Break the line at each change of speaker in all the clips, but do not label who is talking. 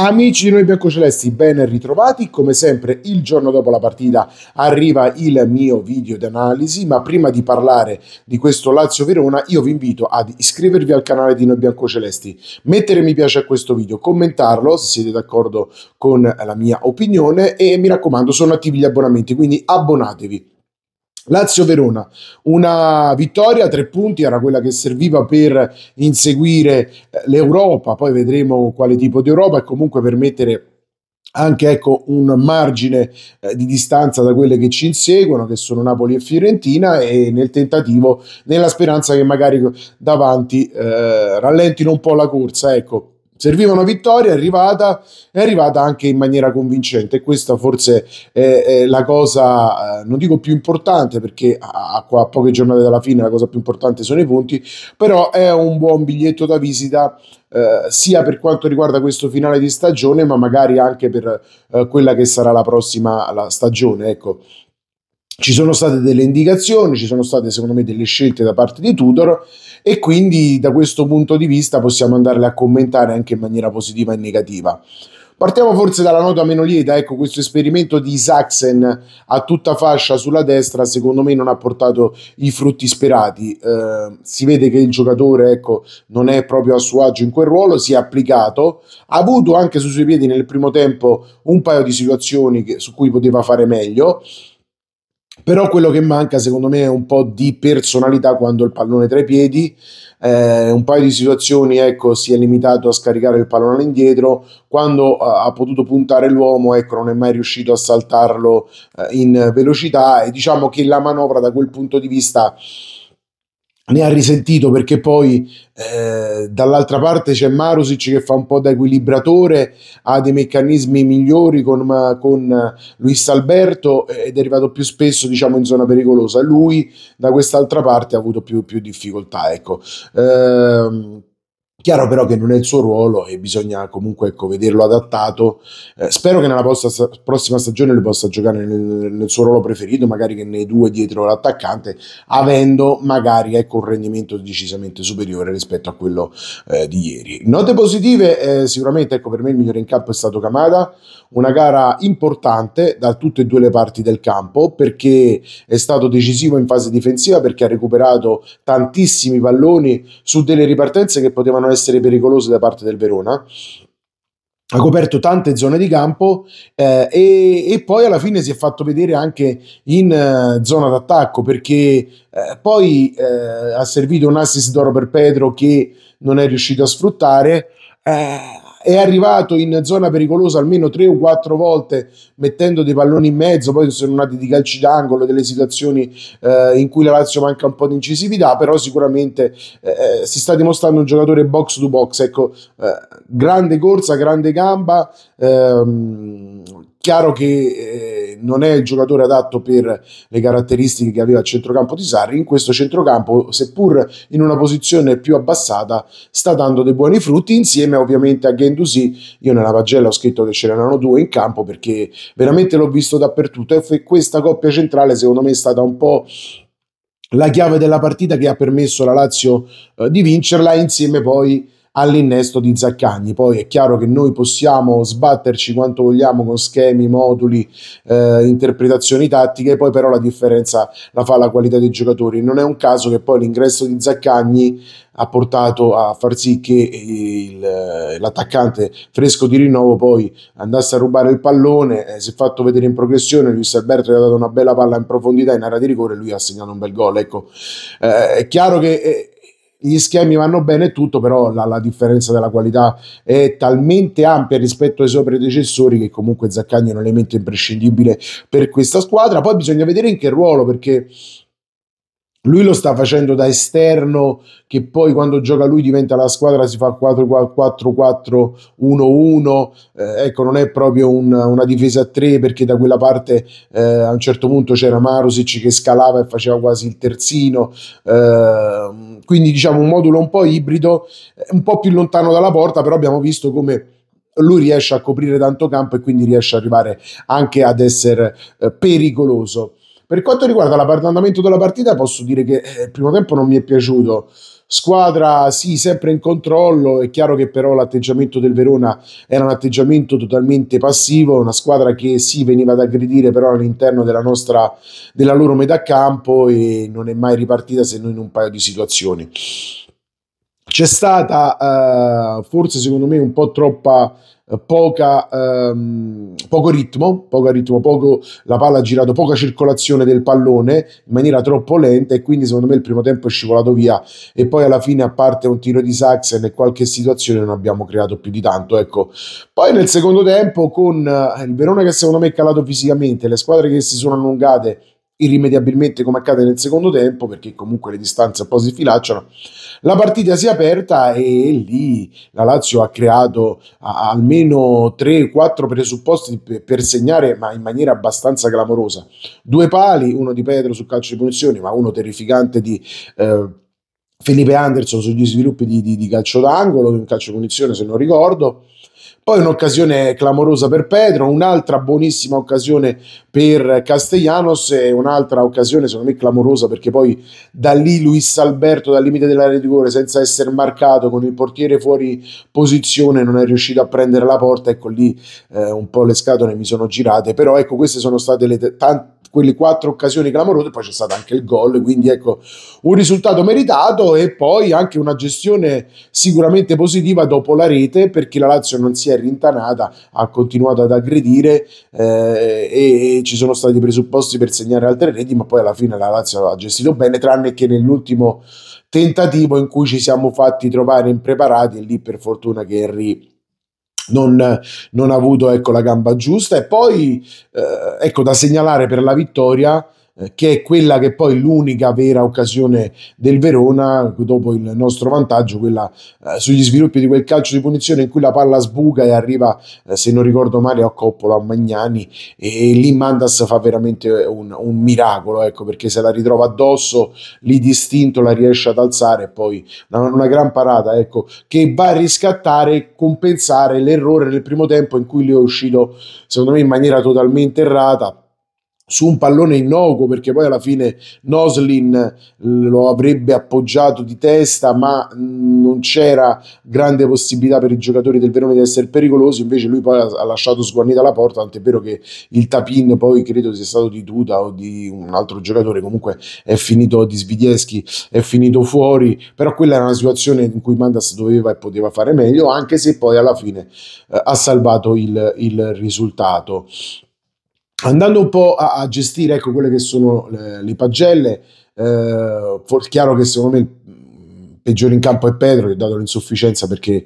Amici di noi biancocelesti, ben ritrovati. Come sempre, il giorno dopo la partita arriva il mio video d'analisi. Ma prima di parlare di questo Lazio Verona, io vi invito ad iscrivervi al canale di noi biancocelesti, mettere mi piace a questo video, commentarlo se siete d'accordo con la mia opinione. E mi raccomando, sono attivi gli abbonamenti, quindi abbonatevi. Lazio-Verona, una vittoria, a tre punti, era quella che serviva per inseguire eh, l'Europa, poi vedremo quale tipo di Europa e comunque permettere anche ecco, un margine eh, di distanza da quelle che ci inseguono, che sono Napoli e Fiorentina, e nel tentativo, nella speranza che magari davanti eh, rallentino un po' la corsa. Ecco Serviva una vittoria, è arrivata, è arrivata anche in maniera convincente. Questa forse è, è la cosa, eh, non dico più importante, perché a, a, poche giornate dalla fine la cosa più importante sono i punti, però è un buon biglietto da visita eh, sia per quanto riguarda questo finale di stagione, ma magari anche per eh, quella che sarà la prossima la stagione. Ecco, ci sono state delle indicazioni, ci sono state secondo me delle scelte da parte di Tudor e quindi da questo punto di vista possiamo andarle a commentare anche in maniera positiva e negativa. Partiamo forse dalla nota meno lieta, ecco questo esperimento di Isaacsen a tutta fascia sulla destra secondo me non ha portato i frutti sperati, eh, si vede che il giocatore ecco, non è proprio a suo agio in quel ruolo, si è applicato, ha avuto anche sui suoi piedi nel primo tempo un paio di situazioni che, su cui poteva fare meglio, però quello che manca secondo me è un po' di personalità quando il pallone tra i piedi, eh, un paio di situazioni ecco, si è limitato a scaricare il pallone all'indietro quando eh, ha potuto puntare l'uomo ecco, non è mai riuscito a saltarlo eh, in velocità e diciamo che la manovra da quel punto di vista ne ha risentito perché poi eh, dall'altra parte c'è Marusic che fa un po' da equilibratore, ha dei meccanismi migliori con, ma, con Luis Alberto eh, ed è arrivato più spesso diciamo, in zona pericolosa. Lui da quest'altra parte ha avuto più, più difficoltà. Ecco. Eh, Chiaro però che non è il suo ruolo e bisogna comunque ecco, vederlo adattato. Eh, spero che nella posta, prossima stagione lo possa giocare nel, nel, suo ruolo preferito, magari che nei due dietro l'attaccante, avendo magari ecco, un rendimento decisamente superiore rispetto a quello eh, di ieri. Note positive, eh, sicuramente ecco, per me il migliore in campo è stato Kamada, una gara importante da tutte e due le parti del campo perché è stato decisivo in fase difensiva perché ha recuperato tantissimi palloni su delle ripartenze che potevano essere pericolose da parte del Verona ha coperto tante zone di campo eh, e, e, poi alla fine si è fatto vedere anche in uh, zona d'attacco perché eh, poi eh, ha servito un assist d'oro per Pedro che non è riuscito a sfruttare eh, è arrivato in zona pericolosa almeno tre o quattro volte mettendo dei palloni in mezzo, poi sono nati di calci d'angolo, delle situazioni eh, in cui la Lazio manca un po' di incisività, però sicuramente eh, eh, si sta dimostrando un giocatore box to box, ecco, eh, grande corsa, grande gamba, ehm, chiaro che eh, non è il giocatore adatto per le caratteristiche che aveva il centrocampo di Sarri, in questo centrocampo, seppur in una posizione più abbassata, sta dando dei buoni frutti insieme ovviamente a Gendusi. Io nella pagella ho scritto che ce n'erano due in campo perché veramente l'ho visto dappertutto e questa coppia centrale secondo me è stata un po' la chiave della partita che ha permesso alla Lazio eh, di vincerla insieme poi all'innesto di Zaccagni. Poi è chiaro che noi possiamo sbatterci quanto vogliamo con schemi, moduli, eh, interpretazioni tattiche, poi però la differenza la fa la qualità dei giocatori. Non è un caso che poi l'ingresso di Zaccagni ha portato a far sì che l'attaccante fresco di rinnovo poi andasse a rubare il pallone, eh, si è fatto vedere in progressione, Luis Alberto gli ha dato una bella palla in profondità in area di rigore e lui ha segnato un bel gol. Ecco, eh, è chiaro che eh, gli schemi vanno bene tutto, però la, la, differenza della qualità è talmente ampia rispetto ai suoi predecessori che comunque Zaccagni è un elemento imprescindibile per questa squadra. Poi bisogna vedere in che ruolo, perché lui lo sta facendo da esterno, che poi quando gioca lui diventa la squadra, si fa 4-4-1-1. Eh, ecco, non è proprio una, una difesa a 3 perché da quella parte eh, a un certo punto c'era Marusic che scalava e faceva quasi il terzino. Eh, quindi diciamo un modulo un po' ibrido, eh, un po' più lontano dalla porta, però abbiamo visto come lui riesce a coprire tanto campo e quindi riesce ad arrivare anche ad essere eh, pericoloso. Per quanto riguarda l'andamento della partita, posso dire che eh, il primo tempo non mi è piaciuto. Squadra sì, sempre in controllo, è chiaro che però l'atteggiamento del Verona era un atteggiamento totalmente passivo, una squadra che sì veniva ad aggredire però all'interno della, nostra, della loro metà campo e non è mai ripartita se non in un paio di situazioni c'è stata eh, forse secondo me un po' troppa eh, poca, ehm, poco ritmo, poco ritmo poco, la palla ha girato, poca circolazione del pallone in maniera troppo lenta e quindi secondo me il primo tempo è scivolato via e poi alla fine a parte un tiro di Saxen e qualche situazione non abbiamo creato più di tanto. Ecco. Poi nel secondo tempo con eh, il Verona che secondo me è calato fisicamente, le squadre che si sono allungate irrimediabilmente come accade nel secondo tempo perché comunque le distanze un po' si filacciano la partita si è aperta e lì la Lazio ha creato almeno 3-4 presupposti per segnare ma in maniera abbastanza clamorosa due pali, uno di Pedro sul calcio di punizione ma uno terrificante di eh, Felipe Anderson sugli sviluppi di, di, di calcio d'angolo un calcio di punizione se non ricordo poi un'occasione clamorosa per Pedro, un'altra buonissima occasione per Castellanos e un'altra occasione secondo me clamorosa perché poi da lì Luis Alberto dal limite dell'area di rigore senza essere marcato con il portiere fuori posizione non è riuscito a prendere la porta, ecco lì eh, un po' le scatole mi sono girate, però ecco queste sono state le t- tante quelle quattro occasioni clamorose, poi c'è stato anche il gol, quindi ecco un risultato meritato e poi anche una gestione sicuramente positiva dopo la rete perché la Lazio non si è rintanata, ha continuato ad aggredire eh, e, e, ci sono stati presupposti per segnare altre reti, ma poi alla fine la Lazio ha gestito bene, tranne che nell'ultimo tentativo in cui ci siamo fatti trovare impreparati e lì per fortuna che Henry non, non ha avuto ecco, la gamba giusta. E poi, eh, ecco, da segnalare per la vittoria eh, che è quella che è poi l'unica vera occasione del Verona, dopo il nostro vantaggio, quella eh, sugli sviluppi di quel calcio di punizione in cui la palla sbuca e arriva, eh, se non ricordo male, a Coppola, a Magnani, e, e lì Mandas fa veramente un, un, miracolo, ecco, perché se la ritrova addosso, lì distinto la riesce ad alzare e poi una, una gran parata, ecco, che va a riscattare e compensare l'errore del primo tempo in cui lui è uscito, secondo me, in maniera totalmente errata su un pallone innocuo perché poi alla fine Noslin eh, lo avrebbe appoggiato di testa ma mm, non c'era grande possibilità per i giocatori del Verone di essere pericolosi invece lui poi ha lasciato sguarnita la porta tant'è vero che il tapin poi credo sia stato di Duda o di un altro giocatore comunque è finito di Svidieschi è finito fuori però quella era una situazione in cui Mandas doveva e poteva fare meglio anche se poi alla fine eh, ha salvato il, il risultato Andando un po' a, a gestire ecco, quelle che sono le, le pagelle, eh, chiaro che secondo me peggiore in campo è Pedro, che dato l'insufficienza perché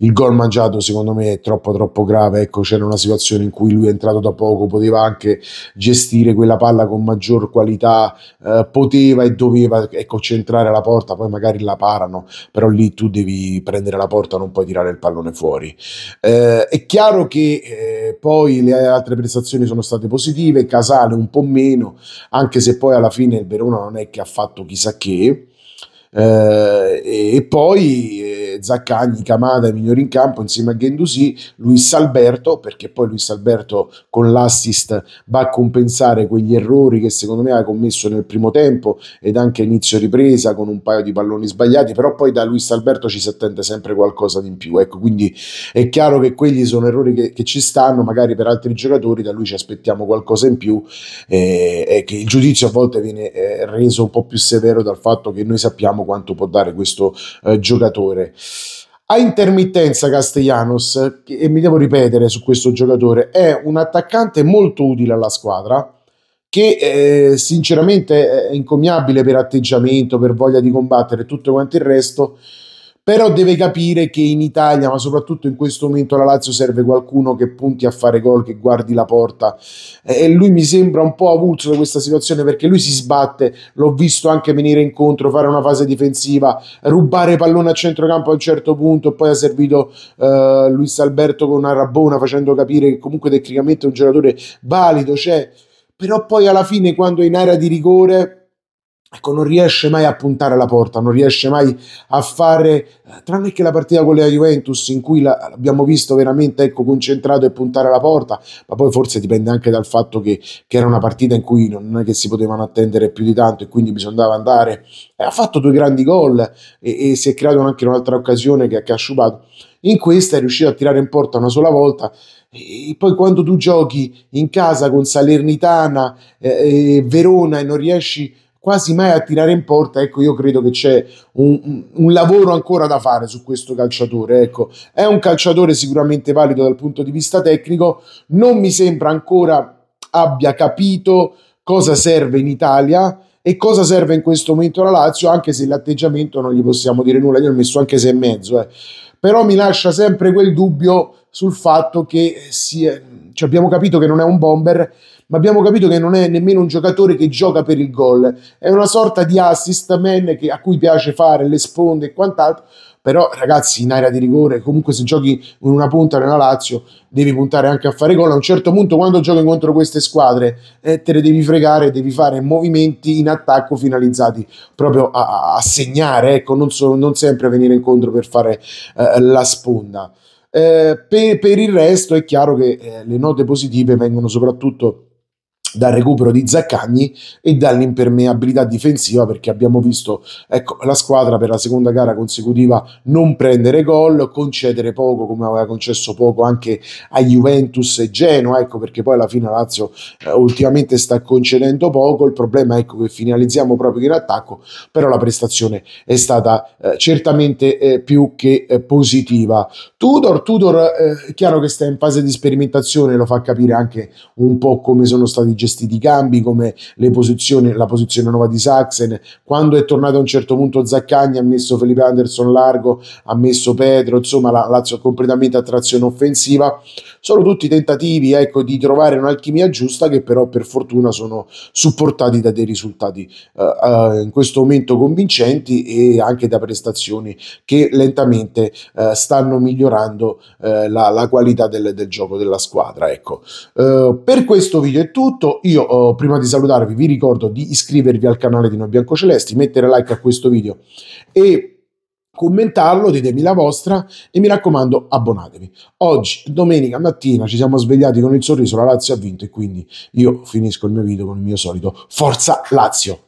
il gol mangiato secondo me è troppo troppo grave, ecco c'era una situazione in cui lui è entrato da poco, poteva anche gestire quella palla con maggior qualità, eh, poteva e doveva ecco, centrare la porta, poi magari la parano, però lì tu devi prendere la porta, non puoi tirare il pallone fuori. Eh, è chiaro che eh, poi le altre prestazioni sono state positive, Casale un po' meno, anche se poi alla fine il Verona non è che ha fatto chissà che eh, e poi eh, Zaccagni, Camada, migliori in campo insieme a Gendusi, Luis Alberto, perché poi Luis Alberto con l'assist va a compensare quegli errori che secondo me ha commesso nel primo tempo ed anche inizio ripresa con un paio di palloni sbagliati, però poi da Luis Alberto ci si attende sempre qualcosa di in più, ecco, quindi è chiaro che quegli sono errori che, che ci stanno, magari per altri giocatori da lui ci aspettiamo qualcosa in più eh, e eh, che il giudizio a volte viene eh, reso un po' più severo dal fatto che noi sappiamo sappiamo quanto può dare questo eh, giocatore. A intermittenza Castellanos, e mi devo ripetere su questo giocatore, è un attaccante molto utile alla squadra, che eh, sinceramente è incommiabile per atteggiamento, per voglia di combattere e tutto quanto il resto, però deve capire che in Italia, ma soprattutto in questo momento, alla Lazio serve qualcuno che punti a fare gol, che guardi la porta. E lui mi sembra un po' avulso da questa situazione perché lui si sbatte, l'ho visto anche venire incontro, fare una fase difensiva, rubare pallone a centrocampo a un certo punto, poi ha servito eh, Luis Alberto con una rabona facendo capire che comunque tecnicamente è un giocatore valido, c'è. Cioè, però poi alla fine quando è in area di rigore Ecco, non riesce mai a puntare la porta, non riesce mai a fare, eh, tranne che la partita con la Juventus in cui la, l'abbiamo visto veramente ecco, concentrato e puntare la porta, ma poi forse dipende anche dal fatto che, che era una partita in cui non è che si potevano attendere più di tanto e quindi bisognava andare. E eh, ha fatto due grandi gol e, e si è creata anche un'altra occasione che, che ha sciupato. In questa è riuscito a tirare in porta una sola volta e poi quando tu giochi in casa con Salernitana eh, e Verona e non riesci a quasi mai a tirare in porta, ecco io credo che c'è un, un lavoro ancora da fare su questo calciatore, ecco è un calciatore sicuramente valido dal punto di vista tecnico, non mi sembra ancora abbia capito cosa serve in Italia e cosa serve in questo momento la Lazio, anche se l'atteggiamento non gli possiamo dire nulla, io ho messo anche se e mezzo, eh. però mi lascia sempre quel dubbio sul fatto che si, cioè abbiamo capito che non è un bomber, ma abbiamo capito che non è nemmeno un giocatore che gioca per il gol, è una sorta di assist man che, a cui piace fare le sponde e quant'altro, però ragazzi in area di rigore comunque se giochi in una punta nella Lazio devi puntare anche a fare gol a un certo punto quando giochi contro queste squadre eh, te le devi fregare devi fare movimenti in attacco finalizzati proprio a, a segnare ecco non, so, non sempre venire incontro per fare eh, la sponda eh, per, per, il resto è chiaro che eh, le note positive vengono soprattutto dal recupero di Zaccagni e dall'impermeabilità difensiva perché abbiamo visto ecco, la squadra per la seconda gara consecutiva non prendere gol, concedere poco come aveva concesso poco anche a Juventus e Genoa, ecco perché poi alla fine Lazio eh, ultimamente sta concedendo poco, il problema è ecco, che finalizziamo proprio in attacco, però la prestazione è stata eh, certamente eh, più che eh, positiva. Tudor, Tudor eh, è chiaro che sta in fase di sperimentazione, lo fa capire anche un po' come sono stati gesti di cambi come le posizioni, la posizione nuova di Saxen, quando è tornato a un certo punto Zaccagni ha messo Felipe Anderson largo, ha messo Pedro, insomma la Lazio completamente a trazione offensiva, sono tutti tentativi ecco, di trovare un'alchimia giusta che però per fortuna sono supportati da dei risultati uh, uh, in questo momento convincenti e anche da prestazioni che lentamente uh, stanno migliorando la, la, qualità del, del, gioco della squadra. Ecco. per questo video è tutto, io prima di salutarvi vi ricordo di iscrivervi al canale di Noi Celesti mettere like a questo video e commentarlo, ditemi la vostra e mi raccomando abbonatevi. Oggi, domenica mattina, ci siamo svegliati con il sorriso, la Lazio ha vinto e quindi io finisco il mio video con il mio solito Forza Lazio!